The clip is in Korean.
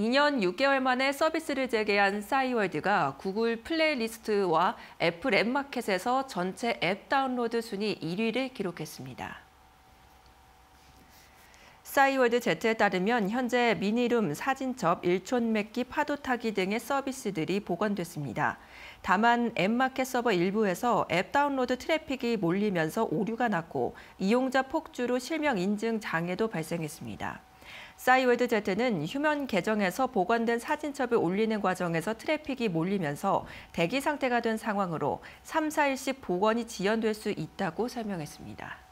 2년 6개월 만에 서비스를 재개한 싸이월드가 구글 플레이리스트와 애플 앱마켓에서 전체 앱 다운로드 순위 1위를 기록했습니다. 싸이월드 Z에 따르면 현재 미니룸, 사진첩, 일촌 맺기, 파도 타기 등의 서비스들이 보관됐습니다. 다만 앱마켓 서버 일부에서 앱 다운로드 트래픽이 몰리면서 오류가 났고 이용자 폭주로 실명 인증 장애도 발생했습니다. 싸이월드 제트는 휴면 계정에서 보관된 사진첩을 올리는 과정에서 트래픽이 몰리면서 대기 상태가 된 상황으로 3, 4일씩 복원이 지연될 수 있다고 설명했습니다.